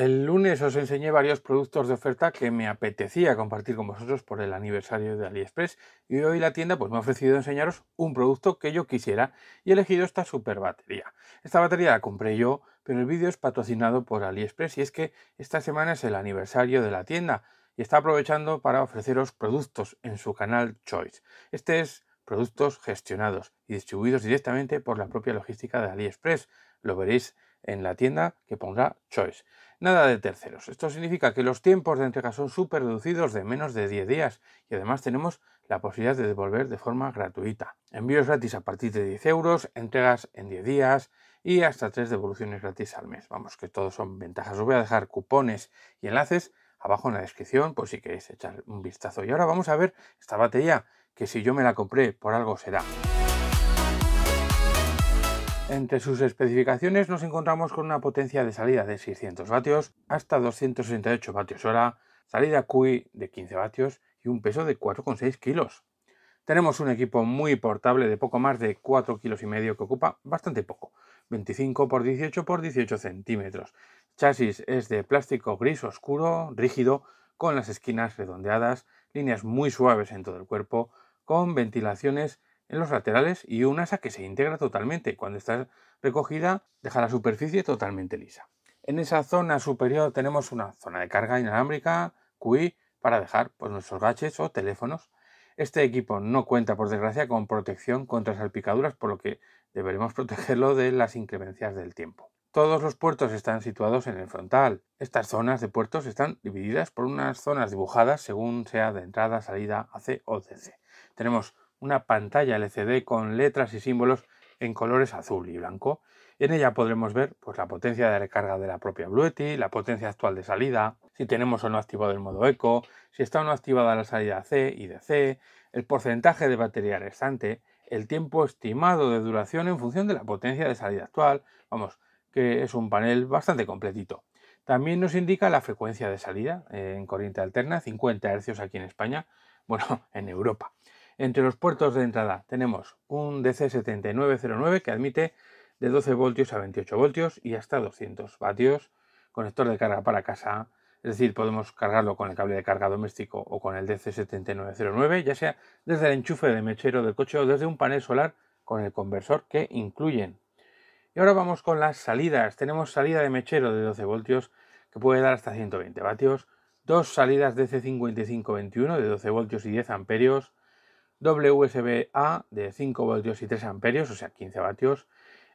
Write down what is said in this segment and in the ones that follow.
El lunes os enseñé varios productos de oferta que me apetecía compartir con vosotros por el aniversario de AliExpress y hoy la tienda pues me ha ofrecido enseñaros un producto que yo quisiera y he elegido esta super batería. Esta batería la compré yo, pero el vídeo es patrocinado por AliExpress y es que esta semana es el aniversario de la tienda y está aprovechando para ofreceros productos en su canal Choice. Este es productos gestionados y distribuidos directamente por la propia logística de AliExpress. Lo veréis en la tienda que pondrá Choice nada de terceros. Esto significa que los tiempos de entrega son súper reducidos de menos de 10 días y además tenemos la posibilidad de devolver de forma gratuita. Envíos gratis a partir de 10 euros, entregas en 10 días y hasta 3 devoluciones gratis al mes. Vamos, que todos son ventajas. Os voy a dejar cupones y enlaces abajo en la descripción por si queréis echar un vistazo. Y ahora vamos a ver esta batería que si yo me la compré por algo será. Entre sus especificaciones nos encontramos con una potencia de salida de 600 vatios hasta 268 vatios hora, salida QI de 15 vatios y un peso de 4,6 kilos. Tenemos un equipo muy portable de poco más de 4 kilos y medio que ocupa bastante poco, 25 x 18 x 18 centímetros. Chasis es de plástico gris oscuro, rígido, con las esquinas redondeadas, líneas muy suaves en todo el cuerpo, con ventilaciones en los laterales y una asa que se integra totalmente. Cuando está recogida, deja la superficie totalmente lisa. En esa zona superior tenemos una zona de carga inalámbrica, QI, para dejar pues, nuestros gadgets o teléfonos. Este equipo no cuenta, por desgracia, con protección contra salpicaduras, por lo que deberemos protegerlo de las inclemencias del tiempo. Todos los puertos están situados en el frontal. Estas zonas de puertos están divididas por unas zonas dibujadas según sea de entrada, salida, AC o DC. Tenemos una pantalla LCD con letras y símbolos en colores azul y blanco. En ella podremos ver pues, la potencia de recarga de la propia Bluetti, la potencia actual de salida, si tenemos o no activado el modo eco, si está o no activada la salida C y DC, el porcentaje de batería restante, el tiempo estimado de duración en función de la potencia de salida actual, vamos, que es un panel bastante completito. También nos indica la frecuencia de salida en corriente alterna, 50 Hz aquí en España, bueno, en Europa. Entre los puertos de entrada tenemos un DC7909 que admite de 12 voltios a 28 voltios y hasta 200 vatios, conector de carga para casa, es decir, podemos cargarlo con el cable de carga doméstico o con el DC7909, ya sea desde el enchufe de mechero del coche o desde un panel solar con el conversor que incluyen. Y ahora vamos con las salidas. Tenemos salida de mechero de 12 voltios que puede dar hasta 120 vatios, dos salidas DC5521 de 12 voltios y 10 amperios, usb a de 5 voltios y 3 amperios, o sea 15 vatios,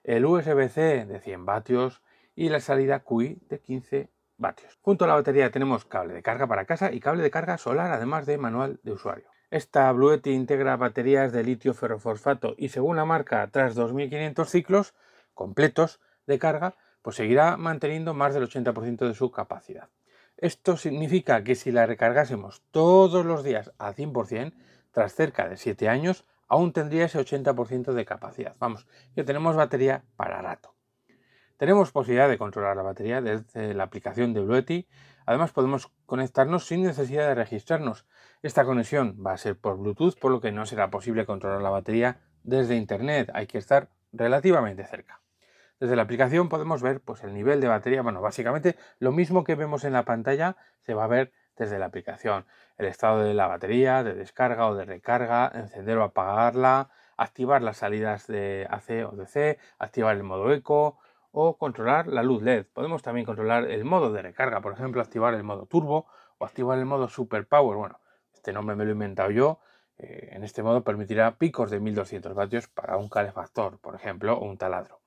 el USB-C de 100 vatios y la salida QI de 15 vatios. Junto a la batería tenemos cable de carga para casa y cable de carga solar, además de manual de usuario. Esta Bluetti integra baterías de litio ferrofosfato y según la marca, tras 2500 ciclos completos de carga, pues seguirá manteniendo más del 80% de su capacidad. Esto significa que si la recargásemos todos los días al 100%, tras cerca de 7 años, aún tendría ese 80% de capacidad. Vamos, que tenemos batería para rato. Tenemos posibilidad de controlar la batería desde la aplicación de Blueti. Además podemos conectarnos sin necesidad de registrarnos. Esta conexión va a ser por Bluetooth, por lo que no será posible controlar la batería desde Internet. Hay que estar relativamente cerca. Desde la aplicación podemos ver pues, el nivel de batería. Bueno, básicamente lo mismo que vemos en la pantalla se va a ver desde la aplicación, el estado de la batería, de descarga o de recarga, encender o apagarla, activar las salidas de AC o DC, activar el modo eco o controlar la luz LED. Podemos también controlar el modo de recarga, por ejemplo, activar el modo turbo o activar el modo super power. Bueno, este nombre me lo he inventado yo. Eh, en este modo permitirá picos de 1200 vatios para un calefactor, por ejemplo, o un taladro.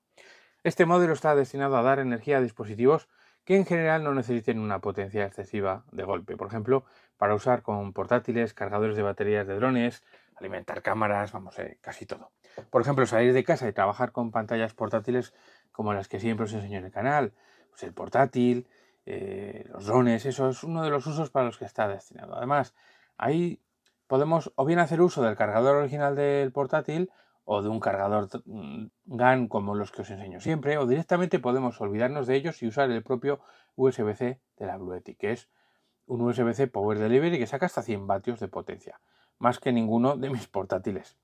Este modelo está destinado a dar energía a dispositivos que en general no necesiten una potencia excesiva de golpe. Por ejemplo, para usar con portátiles, cargadores de baterías de drones, alimentar cámaras, vamos, eh, casi todo. Por ejemplo, salir de casa y trabajar con pantallas portátiles como las que siempre os enseño en el canal, pues el portátil, eh, los drones, eso es uno de los usos para los que está destinado. Además, ahí podemos o bien hacer uso del cargador original del portátil o de un cargador mm, GAN como los que os enseño siempre, o directamente podemos olvidarnos de ellos y usar el propio USB-C de la Bluetti, que es un USB-C Power Delivery que saca hasta 100 vatios de potencia, más que ninguno de mis portátiles.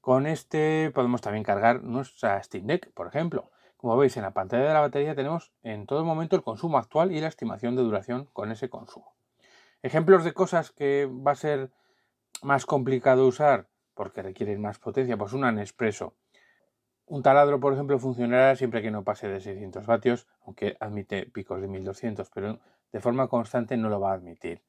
Con este podemos también cargar nuestra Steam Deck, por ejemplo. Como veis en la pantalla de la batería tenemos en todo momento el consumo actual y la estimación de duración con ese consumo. Ejemplos de cosas que va a ser más complicado usar porque requieren más potencia, pues una anexpreso, Un taladro, por ejemplo, funcionará siempre que no pase de 600 vatios, aunque admite picos de 1200, pero de forma constante no lo va a admitir.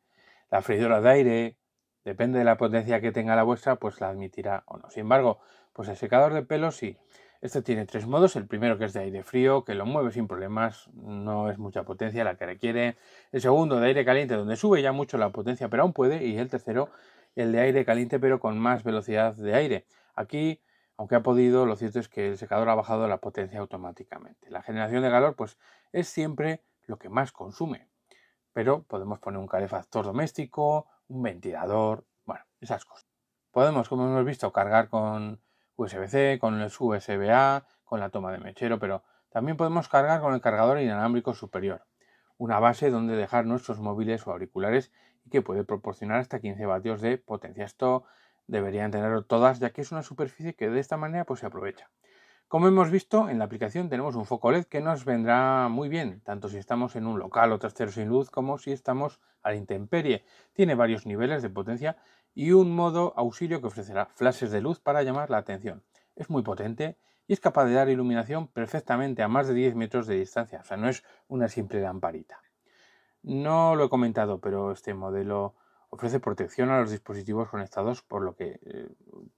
La freidora de aire, depende de la potencia que tenga la vuestra, pues la admitirá o no. Sin embargo, pues el secador de pelo sí. Este tiene tres modos. El primero que es de aire frío, que lo mueve sin problemas, no es mucha potencia la que requiere. El segundo de aire caliente, donde sube ya mucho la potencia, pero aún puede. Y el tercero el de aire caliente pero con más velocidad de aire. Aquí, aunque ha podido, lo cierto es que el secador ha bajado la potencia automáticamente. La generación de calor pues es siempre lo que más consume. Pero podemos poner un calefactor doméstico, un ventilador, bueno, esas cosas. Podemos, como hemos visto, cargar con USB-C, con el USB-A, con la toma de mechero, pero también podemos cargar con el cargador inalámbrico superior una base donde dejar nuestros móviles o auriculares y que puede proporcionar hasta 15 vatios de potencia. Esto deberían tenerlo todas ya que es una superficie que de esta manera pues, se aprovecha. Como hemos visto, en la aplicación tenemos un foco LED que nos vendrá muy bien, tanto si estamos en un local o trastero sin luz como si estamos a la intemperie. Tiene varios niveles de potencia y un modo auxilio que ofrecerá flashes de luz para llamar la atención. Es muy potente y es capaz de dar iluminación perfectamente a más de 10 metros de distancia, o sea, no es una simple lamparita. No lo he comentado, pero este modelo ofrece protección a los dispositivos conectados, por lo que eh,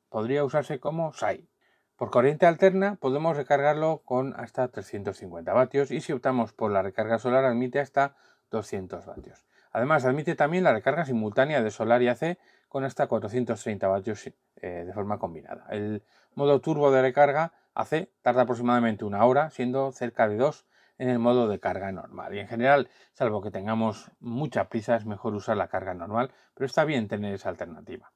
podría usarse como SAI. Por corriente alterna podemos recargarlo con hasta 350 vatios y si optamos por la recarga solar admite hasta 200 vatios. Además admite también la recarga simultánea de solar y AC con hasta 430 vatios eh, de forma combinada. El modo turbo de recarga hace, tarda aproximadamente una hora, siendo cerca de dos en el modo de carga normal. Y en general, salvo que tengamos mucha prisa, es mejor usar la carga normal, pero está bien tener esa alternativa.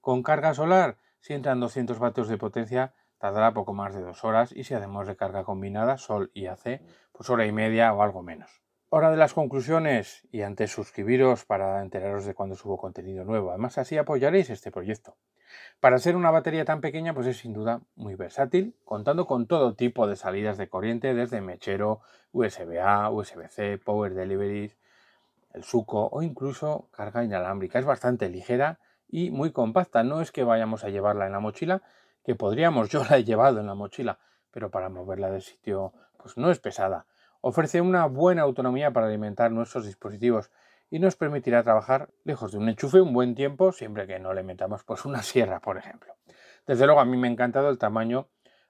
Con carga solar, si entran 200 vatios de potencia, tardará poco más de dos horas y si hacemos recarga combinada, sol y AC, pues hora y media o algo menos. Hora de las conclusiones y antes suscribiros para enteraros de cuando subo contenido nuevo. Además así apoyaréis este proyecto. Para ser una batería tan pequeña pues es sin duda muy versátil, contando con todo tipo de salidas de corriente desde mechero, USB-A, USB-C, Power Delivery, el suco o incluso carga inalámbrica. Es bastante ligera y muy compacta. No es que vayamos a llevarla en la mochila, que podríamos, yo la he llevado en la mochila, pero para moverla del sitio pues no es pesada ofrece una buena autonomía para alimentar nuestros dispositivos y nos permitirá trabajar lejos de un enchufe un buen tiempo, siempre que no le metamos pues una sierra, por ejemplo. Desde luego a mí me ha encantado el tamaño,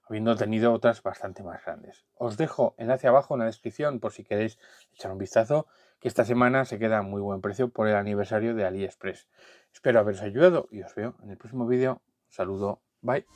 habiendo tenido otras bastante más grandes. Os dejo enlace abajo en la descripción por si queréis echar un vistazo, que esta semana se queda a muy buen precio por el aniversario de AliExpress. Espero haberos ayudado y os veo en el próximo vídeo. saludo, bye.